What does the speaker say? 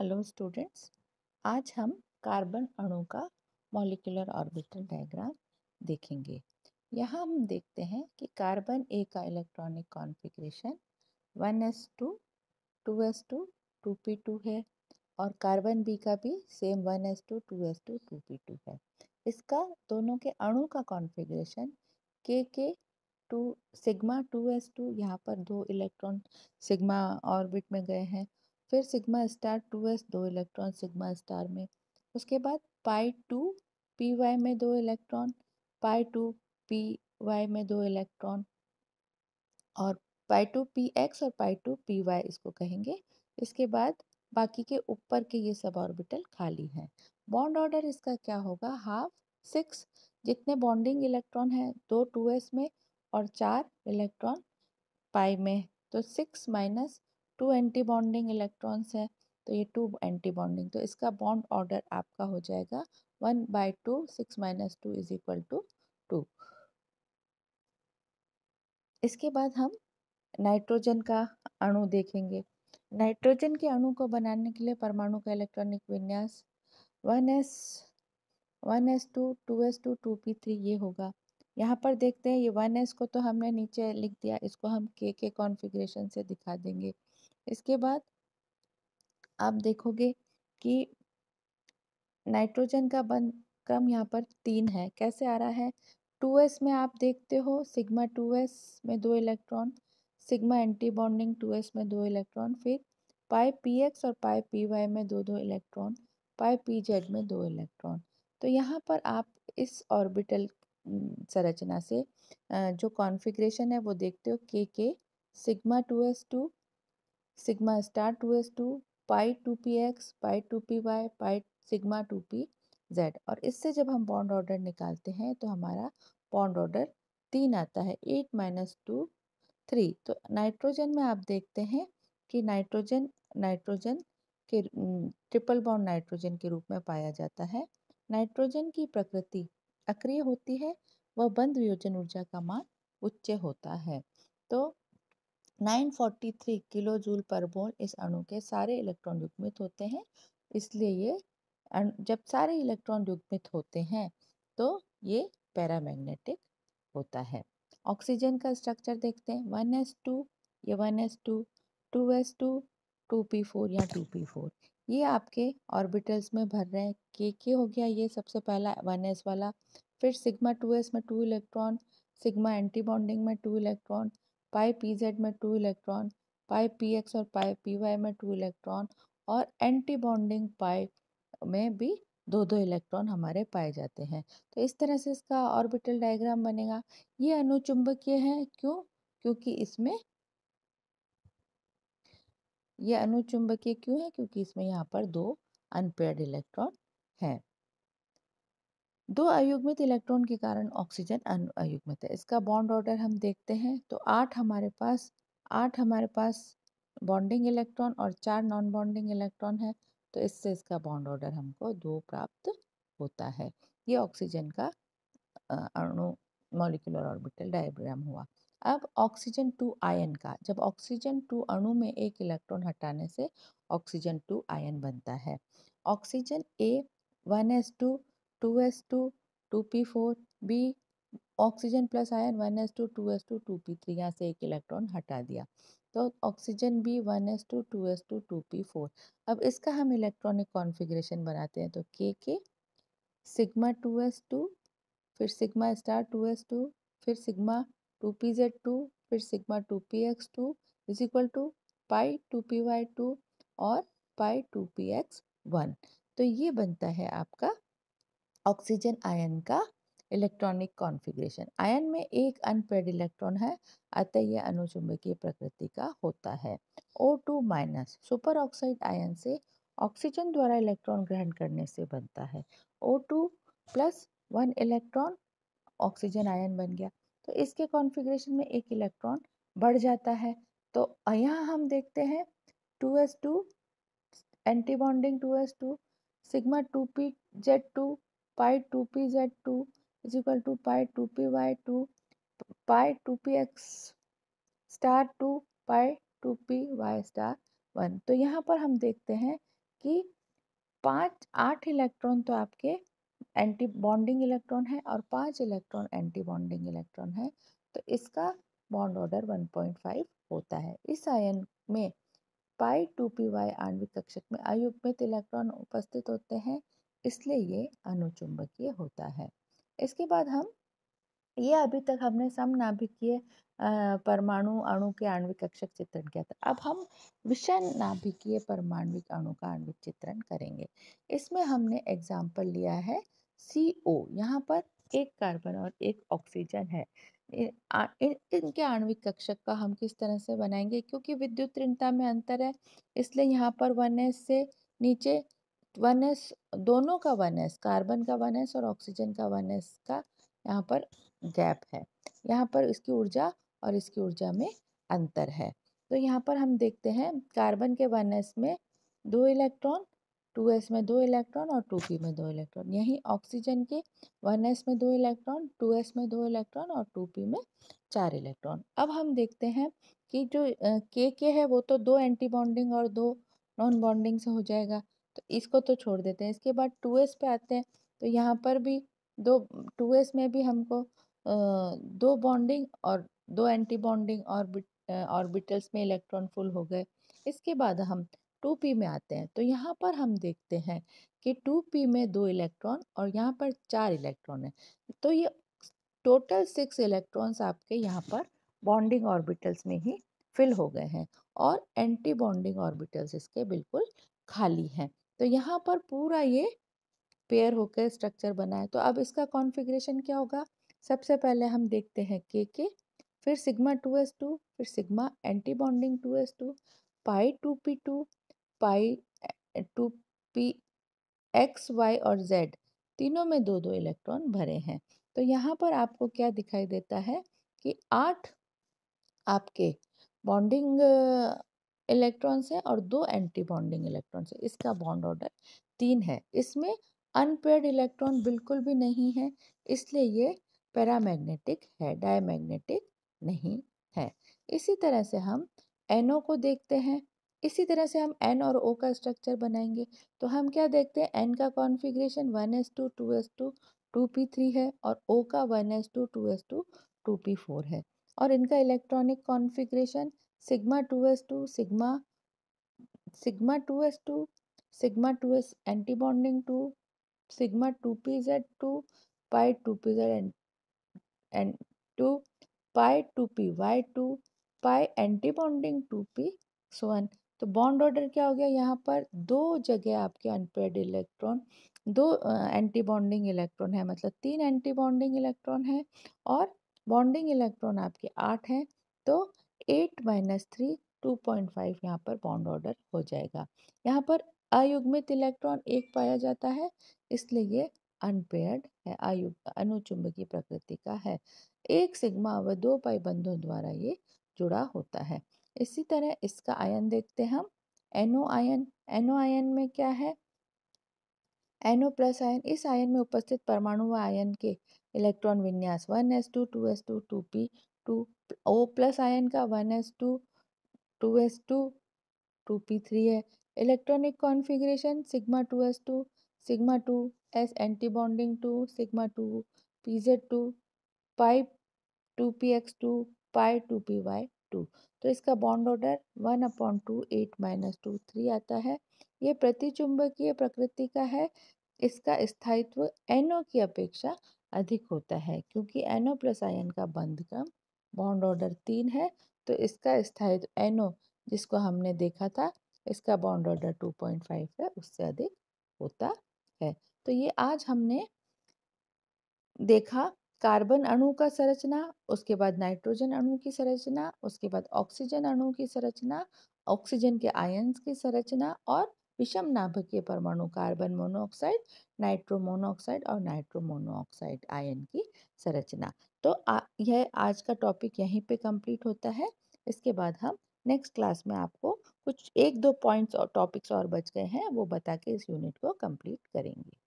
hello students आज हम carbon अणु का मॉलिकुलर ऑर्बिटल डायग्राम देखेंगे यहाँ हम देखते हैं कि कार्बन ए का electronic configuration 1s2, 2s2, 2p2 है और कार्बन बी का भी सेम 1s2, 2s2, 2p2 है इसका दोनों के अणु का configuration K K two sigma two S two यहाँ पर दो इलेक्ट्रॉन सिग्मा ऑर्बिट में गए हैं फिर सिग्मा स्टार टू एस दो इलेक्ट्रॉन सिग्मा स्टार में उसके बाद पाई टू पी वाई में दो electron pi two P y में दो इलेक्ट्रॉन और पाई टू पी एक्स और पाई टू पी वाई इसको कहेंगे इसके बाद बाकी के ऊपर के ये सब ऑर्बिटल खाली हैं बॉन्ड ऑर्डर इसका क्या होगा हाफ सिक्स जितने बॉन्डिंग इलेक्ट्रॉन हैं दो टू एस में और चार इलेक्ट्रॉन पाई में तो six minus two anti bonding electrons हैं तो ये टू एंटी बॉन्डिंग तो इसका बॉन्ड ऑर्डर आपका हो जाएगा one by two six minus two is equal to two इसके बाद हम नाइट्रोजन का अणु देखेंगे नाइट्रोजन के अणु को बनाने के लिए परमाणु का इलेक्ट्रॉनिक विन्यास one s one S two two S two two P three ये होगा यहाँ पर देखते हैं ये वन एस को तो हमने नीचे लिख दिया इसको हम के के कॉन्फ़िगरेशन से दिखा देंगे इसके बाद आप देखोगे कि नाइट्रोजन का बन क्रम यहाँ पर तीन है कैसे आ रहा है टू एस में आप देखते हो सिग्मा टू एस में दो electron sigma anti bonding two s में दो इलेक्ट्रॉन फिर पाई पी एक्स और पाई पी वाई में दो दो इलेक्ट्रॉन पाई पी जेड में दो इलेक्ट्रॉन तो यहाँ पर आप इस ऑर्बिटल संरचना से जो कॉन्फ़िगरेशन है वो देखते हो K K sigma two S two sigma star two S two pi two P x pi two P y pi sigma two P z और इससे जब हम बॉन्ड ऑर्डर निकालते हैं तो हमारा बॉन्ड ऑर्डर तीन आता है एट माइनस टू थ्री तो नाइट्रोजन में आप देखते हैं कि नाइट्रोजन नाइट्रोजन के ट्रिपल बॉन्ड नाइट्रोजन के रूप में पाया जाता है नाइट्रोजन की प्रकृति अक्रिय होती है वह बंद वियोजन ऊर्जा का मान उच्च होता है तो 943 किलो जूल पर मोल इस अणु के सारे इलेक्ट्रॉन युग्मित होते हैं इसलिए ये जब सारे इलेक्ट्रॉन युग्मित होते हैं तो ये पैरामैग्नेटिक होता है ऑक्सीजन का स्ट्रक्चर देखते हैं वन एस टू ये one S two two S two two P four या टू पी फोर ये आपके ऑर्बिटल्स में भर रहे हैं के के हो गया ये सबसे पहला वन एस वाला फिर सिग्मा टू एस में two electron sigma anti bonding में two electron pi p z में two electron pi p x और पाई पी वाई में टू इलेक्ट्रॉन और एंटी बॉन्डिंग पाई में भी दो दो इलेक्ट्रॉन हमारे पाए जाते हैं तो इस तरह से इसका ऑर्बिटल डायग्राम बनेगा ये अनुचुंबकीय है क्यों क्योंकि इसमें ये अनुचुंबकीय क्यों है क्योंकि इसमें यहाँ पर दो अनपेड इलेक्ट्रॉन हैं दो अयुग्मित इलेक्ट्रॉन के कारण ऑक्सीजन अयुग्मित है इसका बॉन्ड ऑर्डर हम देखते हैं तो आठ हमारे पास आठ हमारे पास बॉन्डिंग इलेक्ट्रॉन और चार नॉन बॉन्डिंग इलेक्ट्रॉन है तो इससे इसका बॉन्ड ऑर्डर हमको दो प्राप्त होता है ये ऑक्सीजन का अणु मॉलिकुलर ऑर्बिटल डायग्राम हुआ अब ऑक्सीजन टू आयन का जब ऑक्सीजन टू अणु में एक इलेक्ट्रॉन हटाने से ऑक्सीजन टू आयन बनता है oxygen a one S two two S two two P four b oxygen plus ion one S two two S two two P three यहाँ से एक इलेक्ट्रॉन हटा दिया तो oxygen b one S two two S two two P four अब इसका हम electronic configuration बनाते हैं तो K K sigma two S two फिर sigma star two S two फिर sigma two P Z two फिर sigma two P x two is equal to pi two P Y two और pi two P x one तो ये बनता है Aapka oxygen ion का electronic configuration ion में एक अनपेड इलेक्ट्रॉन है अतः यह अनुचुंबकीय प्रकृति का होता है O two minus super oxide ion से ऑक्सीजन द्वारा इलेक्ट्रॉन ग्रहण करने से बनता है O two plus one electron oxygen ion बन गया तो इसके कॉन्फ़िगरेशन में एक इलेक्ट्रॉन बढ़ जाता है तो यहाँ हम देखते हैं two S two antibonding two S two sigma two P Z two pi two P Z two is equal to pi two P Y two pi two P x star two pi two P y star one तो यहाँ पर हम देखते हैं कि पाँच आठ electron तो आपके एंटी बॉन्डिंग इलेक्ट्रॉन है और पाँच इलेक्ट्रॉन एंटी बॉन्डिंग इलेक्ट्रॉन है तो इसका bond order one point five होता है इस आयन में पाई टू पी वाई आणविक कक्षक में अयुग्मित इलेक्ट्रॉन उपस्थित होते हैं इसलिए ये अनुचुंबकीय होता है इसके बाद हम ये अभी तक हमने समनाभिकीय परमाणु अणु के आणविक कक्षक चित्रण किया था अब हम विषण नाभिकीय परमाणविक अणु का आणविक चित्रण करेंगे इसमें हमने एग्जाम्पल लिया है सी ओ यहाँ पर एक कार्बन और एक ऑक्सीजन है इन, इन, इनके आणविक कक्षक का हम किस तरह से बनाएंगे क्योंकि विद्युत ऋणता में अंतर है इसलिए यहाँ पर वन से नीचे वन एस दोनों का वन एस कार्बन का वन एस और ऑक्सीजन का वन एस का यहाँ पर गैप है यहाँ पर इसकी ऊर्जा और इसकी ऊर्जा में अंतर है तो यहाँ पर हम देखते हैं कार्बन के वन एस में दो इलेक्ट्रॉन टू एस में दो इलेक्ट्रॉन और टू पी में दो इलेक्ट्रॉन यहीं ऑक्सीजन के वन एस में दो इलेक्ट्रॉन टू एस में दो इलेक्ट्रॉन और टू पी में चार इलेक्ट्रॉन अब हम देखते हैं कि जो के के है वो तो दो एंटी बॉन्डिंग और दो नॉन बॉन्डिंग से हो जाएगा तो इसको तो छोड़ देते हैं इसके बाद टू एस पे आते हैं तो यहाँ पर भी दो टू एस में भी हमको दो बॉन्डिंग और दो एंटी बॉन्डिंग और ऑर्बिटल्स में इलेक्ट्रॉन फुल हो गए इसके बाद हम टू पी में आते हैं तो यहाँ पर हम देखते हैं कि टू पी में दो इलेक्ट्रॉन और यहाँ पर चार इलेक्ट्रॉन है तो ये टोटल सिक्स इलेक्ट्रॉन्स आपके यहाँ पर बॉन्डिंग ऑर्बिटल्स में ही फिल हो गए हैं और एंटी बॉन्डिंग ऑर्बिटल्स इसके बिल्कुल खाली हैं तो यहाँ पर पूरा ये पेयर होकर स्ट्रक्चर बना है तो अब इसका कॉन्फ़िगरेशन क्या होगा सबसे पहले हम देखते हैं के के फिर सिग्मा टू एस टू फिर sigma anti bonding two S two pi two P two pi two P X Y और जेड तीनों में दो दो इलेक्ट्रॉन भरे हैं तो यहाँ पर आपको क्या दिखाई देता है कि आठ आपके बॉन्डिंग इलेक्ट्रॉन्स है और दो एंटी बॉन्डिंग इलेक्ट्रॉन्स है इसका बॉन्ड ऑर्डर तीन है इसमें अनपेड इलेक्ट्रॉन बिल्कुल भी नहीं है इसलिए ये पैरामैग्नेटिक है डायमैग्नेटिक नहीं है इसी तरह से हम एनओ को देखते हैं इसी तरह से हम एन और ओ का स्ट्रक्चर बनाएंगे तो हम क्या देखते हैं एन का configuration one S two two S two two P three है और ओ का one S two two S two two P four है और इनका electronic configuration sigma two S two sigma sigma two S two sigma two S anti bonding two sigma two P Z two pi two P Z N N two pi two P Y two pi anti bonding two P सोन तो bond order क्या हो गया यहाँ पर दो जगह आपके unpaired electron दो एंटी बॉन्डिंग इलेक्ट्रॉन है मतलब तीन एंटी बॉन्डिंग इलेक्ट्रॉन है और बॉन्डिंग इलेक्ट्रॉन आपके आठ हैं तो eight minus three two point five यहाँ पर बॉन्ड ऑर्डर हो जाएगा यहाँ पर अयुग्मित इलेक्ट्रॉन एक पाया जाता है इसलिए ये अनपेयर्ड है आयुग अनुचुंबकीय प्रकृति का है एक सिग्मा व दो पाई बंधों द्वारा ये जुड़ा होता है इसी तरह इसका आयन देखते हम एनो आयन एनो आयन में क्या है एनो प्लस आयन इस आयन में उपस्थित परमाणु व आयन के इलेक्ट्रॉन विन्यास one S two two S two two P two O plus ion का one S two two S two two P three है electronic configuration sigma two S two sigma two S anti bonding two sigma two P Z two pi two P x two pi two P Y two तो इसका bond order one upon two eight minus two three आता है ये प्रतिचुंबकीय प्रकृति का है इसका स्थायित्व एनओ की अपेक्षा अधिक होता है क्योंकि एनो प्लस आयन का बंध का बॉन्ड ऑर्डर तीन है तो इसका स्थायित्व एनो जिसको हमने देखा था इसका bond order two point five है उससे अधिक होता है तो ये आज हमने देखा कार्बन अणु का संरचना उसके बाद नाइट्रोजन अणु की संरचना उसके बाद ऑक्सीजन अणु की संरचना ऑक्सीजन के आयंस की संरचना और विषम नाभकीय परमाणु कार्बन मोनोऑक्साइड नाइट्रो मोनोऑक्साइड और नाइट्रो मोनोऑक्साइड आयन की संरचना तो आ, यह आज का टॉपिक यहीं पे कंप्लीट होता है इसके बाद हम नेक्स्ट क्लास में आपको कुछ एक दो पॉइंट्स और टॉपिक्स और बच गए हैं वो बता के इस यूनिट को कंप्लीट करेंगे